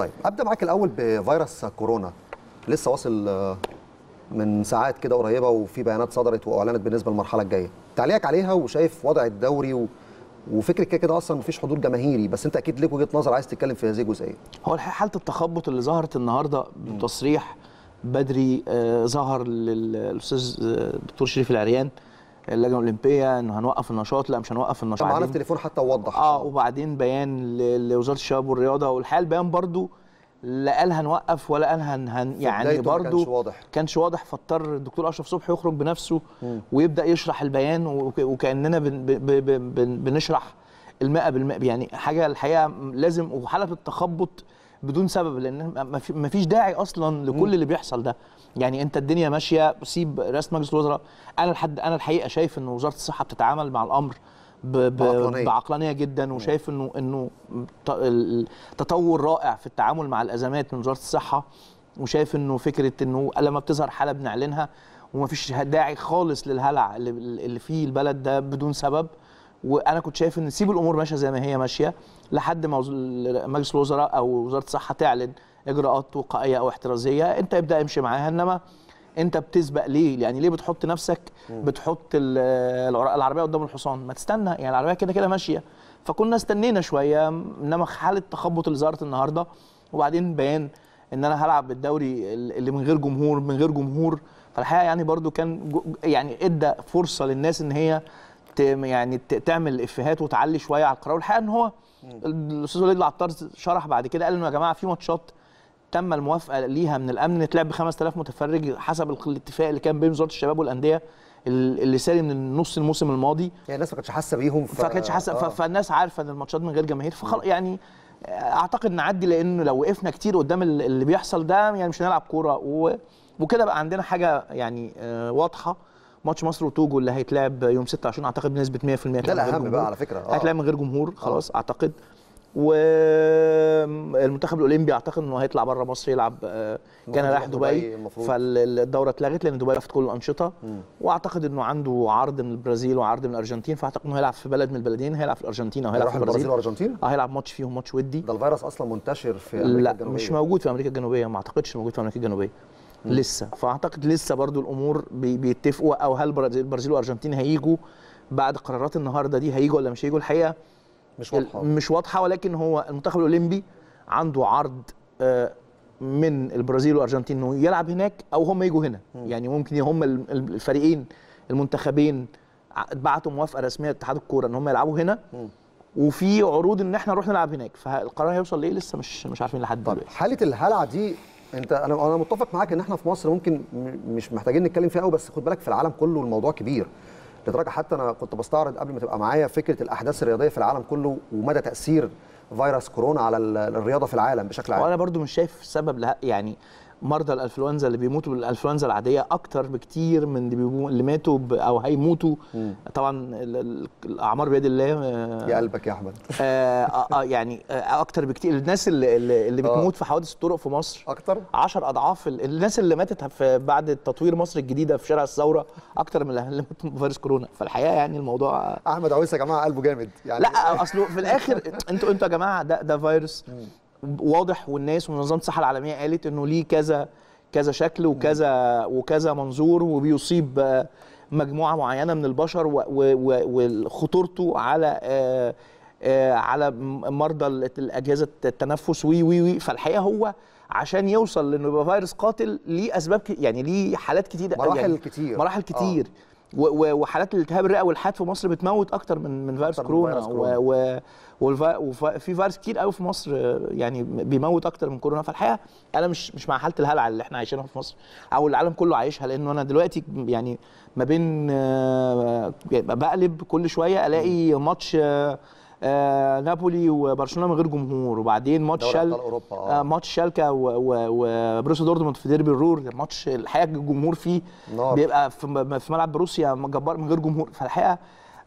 طيب ابدا معاك الاول بفيروس كورونا لسه واصل آه، من ساعات كده قريبه وفي بيانات صدرت واعلنت بالنسبه للمرحله الجايه تعليقك عليها وشايف وضع الدوري و... وفكره كده كده اصلا مفيش حضور جماهيري بس انت اكيد ليك وجهه نظر عايز تتكلم في هذه الجزئيه هو حاله التخبط اللي ظهرت النهارده بتصريح بدري آه ظهر للاستاذ الدكتور آه، شريف العريان اللجنه الاولمبيه ان هنوقف النشاط لا مش هنوقف النشاط معانا التليفون حتى وضح اه وبعدين بيان لوزاره الشباب والرياضه والحقيقه البيان برضو لا قال هنوقف ولا قال هن, هن يعني برضو كانش واضح كانش واضح فاضطر الدكتور اشرف صبحي يخرج بنفسه ويبدا يشرح البيان وكاننا بن بن بن بنشرح ال100% يعني حاجه الحقيقه لازم وحاله التخبط بدون سبب لان ما فيش داعي اصلا لكل اللي بيحصل ده يعني انت الدنيا ماشيه سيب رئاسه مجلس الوزراء انا لحد انا الحقيقه شايف ان وزاره الصحه بتتعامل مع الامر ب... بعقلانية. بعقلانيه جدا وشايف انه انه تطور رائع في التعامل مع الازمات من وزاره الصحه وشايف انه فكره انه لما بتظهر حاله بنعلنها ومفيش داعي خالص للهلع اللي فيه البلد ده بدون سبب وانا كنت شايف ان سيب الامور ماشيه زي ما هي ماشيه لحد ما مجلس الوزراء او وزاره الصحه تعلن اجراءات وقائيه او احترازيه انت ابدا امشي معاها انما انت بتسبق ليه يعني ليه بتحط نفسك بتحط العربيه قدام الحصان ما تستنى يعني العربيه كده كده ماشيه فكنا استنينا شويه انما حاله تخبط اللي ظهرت النهارده وبعدين بيان ان انا هلعب بالدوري اللي من غير جمهور من غير جمهور فالحقيقه يعني برده كان يعني ادى فرصه للناس ان هي يعني تعمل افيهات وتعلي شويه على القرار والحقيقه ان هو الاستاذ وليد العطار شرح بعد كده قال انه يا جماعه في ماتشات تم الموافقه ليها من الامن تلعب ب 5000 متفرج حسب الاتفاق اللي كان بين وزاره الشباب والانديه اللي سالي من نص الموسم الماضي يعني الناس ما كانتش حاسه بيهم ف... فكانتش حاسه آه. فالناس عارفه ان الماتشات من غير جماهير فخلاص يعني اعتقد نعدي لانه لو وقفنا كتير قدام اللي بيحصل ده يعني مش هنلعب كوره و... وكده بقى عندنا حاجه يعني آه، واضحه ماتش مصر وتوجو اللي هيتلعب يوم 26 اعتقد بنسبه 100% ده الاهم بقى على فكره آه. هيتلعب من غير جمهور آه. خلاص آه. اعتقد والمنتخب الاولمبي اعتقد انه هيطلع بره مصر يلعب آه، كان رايح دبي, دبي فالدوره اتلغت لان دبي رفضت كل الانشطه واعتقد انه عنده عرض من البرازيل وعرض من الارجنتين فاعتقد انه هيلعب في بلد من البلدين هيلعب في الارجنتين او هيلعب في البرازيل والارجنتين اه هيلعب ماتش فيهم ماتش ودي ده الفيروس اصلا منتشر في امريكا الجنوبيه لا مش موجود في امريكا الجنوبيه ما اعتقدش موجود في امريكا الجنوبيه لسه فاعتقد لسه برضو الامور بيتفقوا او هل البرازيل والارجنتين هيجوا بعد قرارات النهارده دي هيجوا ولا مش هيجوا الحقيقه مش واضحه مش واضحه ولكن هو المنتخب الاولمبي عنده عرض آه، من البرازيل والارجنتين انه يلعب هناك او هم يجوا هنا يعني ممكن هم الفريقين المنتخبين بعتوا موافقه رسميه لاتحاد الكوره ان هم يلعبوا هنا وفي عروض ان احنا نروح نلعب هناك فالقرار هيوصل لايه لسه مش مش عارفين لحد دلوقتي حاله الهلع دي انت انا انا متفق معاك ان احنا في مصر ممكن مش محتاجين نتكلم فيها قوي بس خد بالك في العالم كله الموضوع كبير لدرجه حتى انا كنت بستعرض قبل ما تبقى معايا فكره الاحداث الرياضيه في العالم كله ومدى تاثير فيروس كورونا على الرياضه في العالم بشكل عام وانا برضو مش شايف سبب لها يعني مرضى الانفلونزا اللي بيموتوا بالانفلونزا العاديه اكتر بكتير من اللي, اللي ماتوا او هيموتوا مم. طبعا الاعمار بيد الله آه، يا قلبك يا احمد آه،, آه آه يعني آه اكتر بكتير الناس اللي اللي آه. بتموت في حوادث الطرق في مصر اكتر 10 اضعاف الناس اللي ماتت في بعد تطوير مصر الجديده في شارع الثوره اكتر من اللي ماتوا بفيروس كورونا فالحقيقه يعني الموضوع احمد عويس يا جماعه قلبه جامد يعني لا اصله في الاخر انتوا انتوا يا جماعه ده ده فيروس واضح والناس ومنظمه الصحه العالميه قالت انه ليه كذا كذا شكل وكذا وكذا منظور وبيصيب آه، مجموعه معينه من البشر وخطورته على آه، آه، على مرضى الاجهزه التنفس وي وي وي فالحقيقه هو عشان يوصل لانه يبقى فيروس قاتل ليه اسباب يعني ليه حالات كتير مراحل يعني كتير مراحل كتير آه. وحالات الالتهاب الرئه والحاد في مصر بتموت اكتر من من فيروس كورونا وفي وفي فيروس كتير قوي في مصر يعني بيموت اكتر من كورونا فالحقيقه انا مش مش مع حاله الهلع اللي احنا عايشينها في مصر او العالم كله عايشها لانه انا دلوقتي يعني ما بين آه، يعني بقلب كل شويه الاقي ماتش آه، آه، نابولي وبرشلونه من غير جمهور وبعدين ماتش شال آه. آه ماتش شالكا وبروسيا دورتموند في ديربي الرور ماتش الحقيقه الجمهور فيه نار. بيبقى في, في ملعب بروسيا جبار من غير جمهور فالحقيقه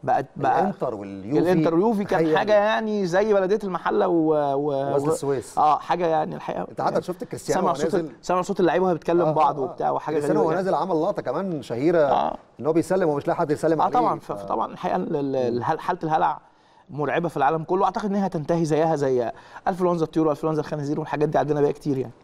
بقت بقى الانتر واليوفي الانتر واليوفي كان حاجه يعني زي بلديه المحله و, و... السويس اه حاجه يعني الحقيقه انت عندك شفت كريستيانو سمع صوت سمع صوت اللعيبه وهي بتكلم آه،, آه بعض آه وبتاع وحاجه غريبه كريستيانو وهو نازل عمل لقطه كمان شهيره آه ان هو بيسلم ومش لاقي حد يسلم آه عليه طبعا ف... فطبعا الحقيقه حاله الهلع مرعبه في العالم كله اعتقد انها تنتهي هتنتهي زيها زي انفلونزا الطيور وانفلونزا الخنازير والحاجات دي عندنا بقى كتير يعني